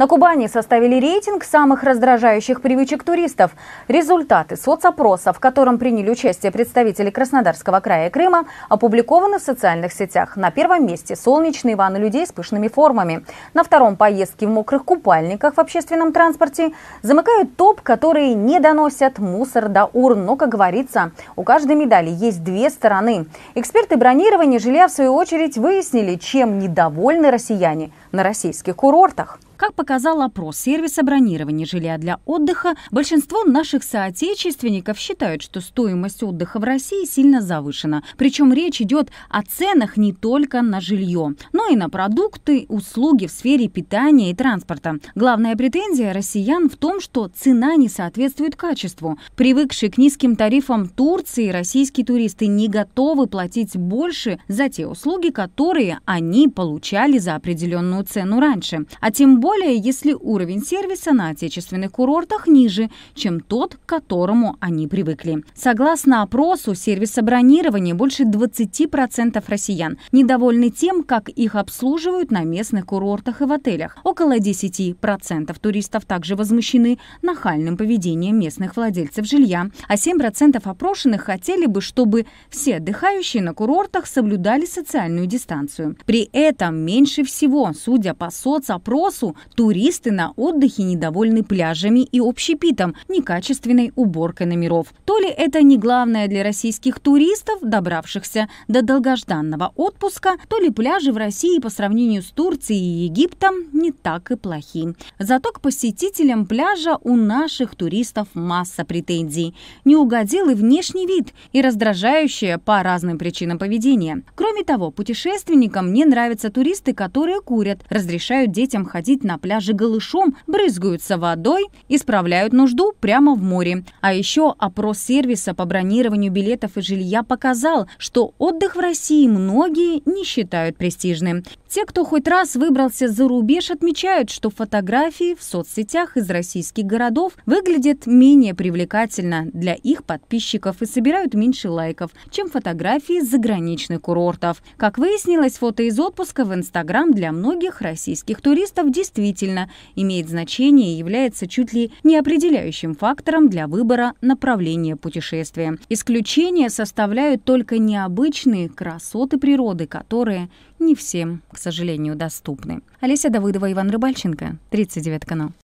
На Кубани составили рейтинг самых раздражающих привычек туристов. Результаты соцопроса, в котором приняли участие представители Краснодарского края и Крыма, опубликованы в социальных сетях. На первом месте солнечные ванны людей с пышными формами. На втором поездки в мокрых купальниках в общественном транспорте. Замыкают топ, которые не доносят мусор до урн. Но, как говорится, у каждой медали есть две стороны. Эксперты бронирования жилья, в свою очередь, выяснили, чем недовольны россияне на российских курортах. Как показал опрос сервиса бронирования жилья для отдыха, большинство наших соотечественников считают, что стоимость отдыха в России сильно завышена. Причем речь идет о ценах не только на жилье, но и на продукты, услуги в сфере питания и транспорта. Главная претензия россиян в том, что цена не соответствует качеству. Привыкшие к низким тарифам Турции российские туристы не готовы платить больше за те услуги, которые они получали за определенную цену раньше. А тем более более если уровень сервиса на отечественных курортах ниже, чем тот, к которому они привыкли. Согласно опросу сервиса бронирования, больше 20% россиян недовольны тем, как их обслуживают на местных курортах и в отелях. Около 10% туристов также возмущены нахальным поведением местных владельцев жилья, а 7% опрошенных хотели бы, чтобы все отдыхающие на курортах соблюдали социальную дистанцию. При этом меньше всего, судя по соцопросу, Туристы на отдыхе недовольны пляжами и общепитом, некачественной уборкой номеров. То ли это не главное для российских туристов, добравшихся до долгожданного отпуска, то ли пляжи в России по сравнению с Турцией и Египтом не так и плохи. Зато к посетителям пляжа у наших туристов масса претензий. Не угодил и внешний вид, и раздражающее по разным причинам поведение. Кроме того, путешественникам не нравятся туристы, которые курят, разрешают детям ходить на на пляже голышом, брызгаются водой и справляют нужду прямо в море. А еще опрос сервиса по бронированию билетов и жилья показал, что отдых в России многие не считают престижным. Те, кто хоть раз выбрался за рубеж, отмечают, что фотографии в соцсетях из российских городов выглядят менее привлекательно для их подписчиков и собирают меньше лайков, чем фотографии заграничных курортов. Как выяснилось, фото из отпуска в Инстаграм для многих российских туристов действительно действительно имеет значение и является чуть ли не определяющим фактором для выбора направления путешествия. Исключение составляют только необычные красоты природы, которые не всем, к сожалению, доступны. Олеся Давыдова, Иван Рыбальченко, 39 канал.